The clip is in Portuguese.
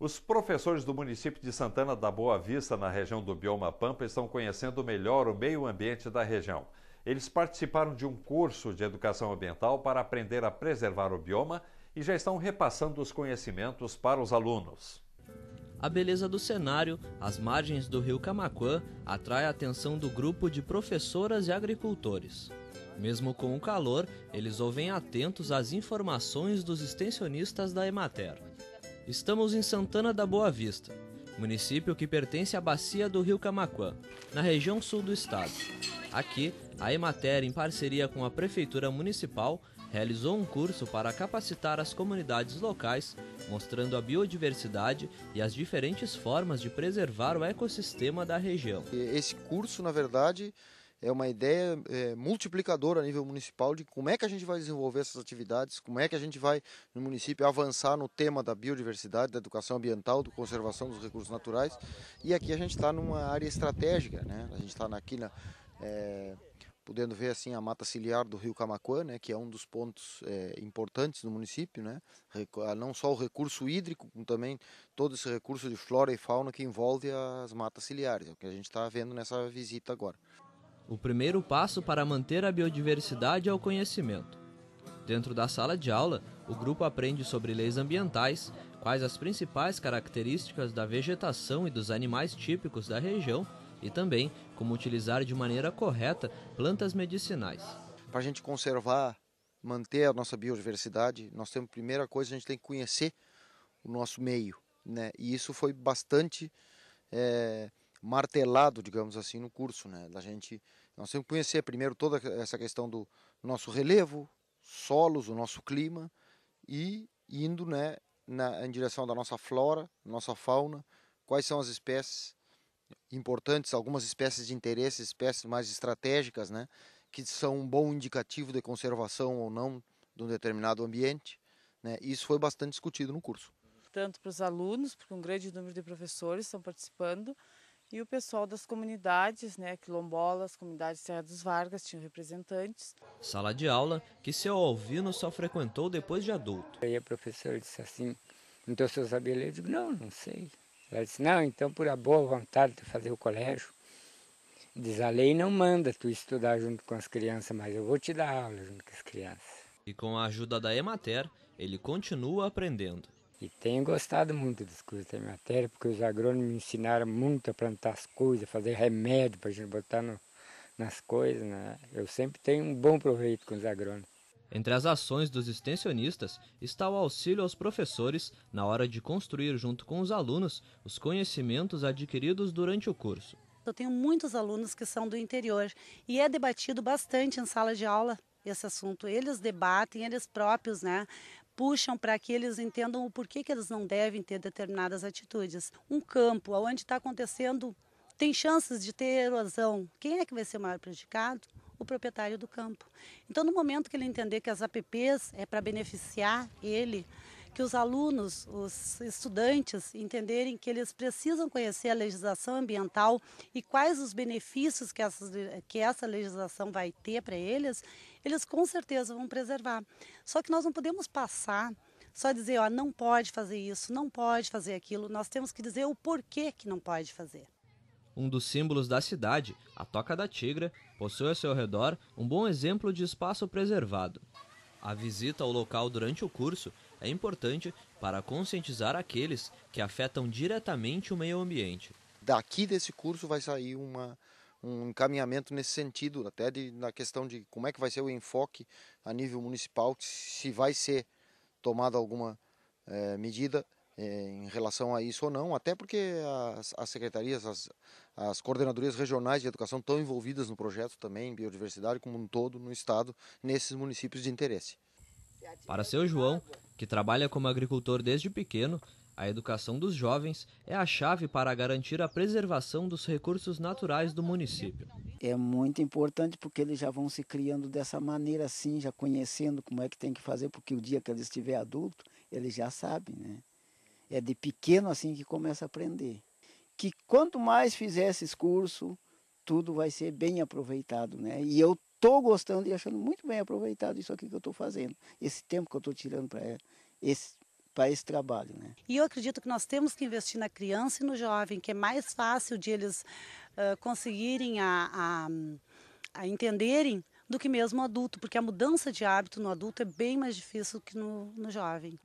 Os professores do município de Santana da Boa Vista, na região do Bioma Pampa, estão conhecendo melhor o meio ambiente da região. Eles participaram de um curso de educação ambiental para aprender a preservar o bioma e já estão repassando os conhecimentos para os alunos. A beleza do cenário, as margens do rio Camacuã, atrai a atenção do grupo de professoras e agricultores. Mesmo com o calor, eles ouvem atentos às informações dos extensionistas da Emater. Estamos em Santana da Boa Vista, município que pertence à bacia do Rio Camaquã, na região sul do estado. Aqui, a Emater, em parceria com a Prefeitura Municipal, realizou um curso para capacitar as comunidades locais, mostrando a biodiversidade e as diferentes formas de preservar o ecossistema da região. Esse curso, na verdade, é uma ideia é, multiplicadora a nível municipal de como é que a gente vai desenvolver essas atividades, como é que a gente vai, no município, avançar no tema da biodiversidade, da educação ambiental, da conservação dos recursos naturais. E aqui a gente está numa área estratégica, né? A gente está aqui na. É, podendo ver assim a mata ciliar do rio Camacuã, né, que é um dos pontos é, importantes do município, né, ah, não só o recurso hídrico, como também todo esse recurso de flora e fauna que envolve as matas ciliares, é o que a gente está vendo nessa visita agora. O primeiro passo para manter a biodiversidade é o conhecimento. Dentro da sala de aula, o grupo aprende sobre leis ambientais, quais as principais características da vegetação e dos animais típicos da região e também como utilizar de maneira correta plantas medicinais. Para a gente conservar, manter a nossa biodiversidade, nós temos primeira coisa a gente tem que conhecer o nosso meio, né? E isso foi bastante é, martelado, digamos assim, no curso, né? Da gente, nós temos que conhecer primeiro toda essa questão do nosso relevo, solos, o nosso clima e indo, né, na, em direção da nossa flora, nossa fauna, quais são as espécies importantes, algumas espécies de interesse, espécies mais estratégicas, né, que são um bom indicativo de conservação ou não de um determinado ambiente. Né? Isso foi bastante discutido no curso. Tanto para os alunos, porque um grande número de professores estão participando, e o pessoal das comunidades, né, quilombolas, comunidade Serra dos Vargas, tinham representantes. Sala de aula que seu Alvino só frequentou depois de adulto. Aí a professora disse assim, então o senhor sabia ler? Eu digo, não, não sei. Ela disse, não, então por a boa vontade de fazer o colégio, diz a lei não manda tu estudar junto com as crianças, mas eu vou te dar aula junto com as crianças. E com a ajuda da Emater, ele continua aprendendo. E tenho gostado muito das coisas da matéria, porque os agrônomos me ensinaram muito a plantar as coisas, fazer remédio para a gente botar no, nas coisas. Né? Eu sempre tenho um bom proveito com os agrônomos. Entre as ações dos extensionistas está o auxílio aos professores na hora de construir, junto com os alunos, os conhecimentos adquiridos durante o curso. Eu tenho muitos alunos que são do interior e é debatido bastante em sala de aula esse assunto. Eles debatem, eles próprios, né? puxam para que eles entendam o porquê que eles não devem ter determinadas atitudes. Um campo onde está acontecendo tem chances de ter erosão. Quem é que vai ser o maior prejudicado? O proprietário do campo. Então, no momento que ele entender que as APPs é para beneficiar ele, que os alunos, os estudantes entenderem que eles precisam conhecer a legislação ambiental e quais os benefícios que, essa que essa legislação vai ter para eles, eles com certeza vão preservar. Só que nós não podemos passar só dizer, ó, não pode fazer isso, não pode fazer aquilo. Nós temos que dizer o porquê que não pode fazer. Um dos símbolos da cidade, a Toca da Tigra, possui ao seu redor um bom exemplo de espaço preservado. A visita ao local durante o curso é importante para conscientizar aqueles que afetam diretamente o meio ambiente. Daqui desse curso vai sair uma, um encaminhamento nesse sentido, até de, na questão de como é que vai ser o enfoque a nível municipal, se vai ser tomada alguma eh, medida eh, em relação a isso ou não, até porque as, as secretarias, as, as coordenadorias regionais de educação estão envolvidas no projeto também, em biodiversidade como um todo no estado, nesses municípios de interesse. Para seu João, que trabalha como agricultor desde pequeno, a educação dos jovens é a chave para garantir a preservação dos recursos naturais do município. É muito importante porque eles já vão se criando dessa maneira assim, já conhecendo como é que tem que fazer, porque o dia que eles estiver adulto, eles já sabem, né? É de pequeno assim que começa a aprender. Que quanto mais fizer esse curso, tudo vai ser bem aproveitado, né? E eu estou gostando e achando muito bem aproveitado isso aqui que eu estou fazendo, esse tempo que eu estou tirando para esse para esse trabalho. Né? E eu acredito que nós temos que investir na criança e no jovem, que é mais fácil de eles uh, conseguirem a, a, a entenderem do que mesmo o adulto, porque a mudança de hábito no adulto é bem mais difícil que no, no jovem.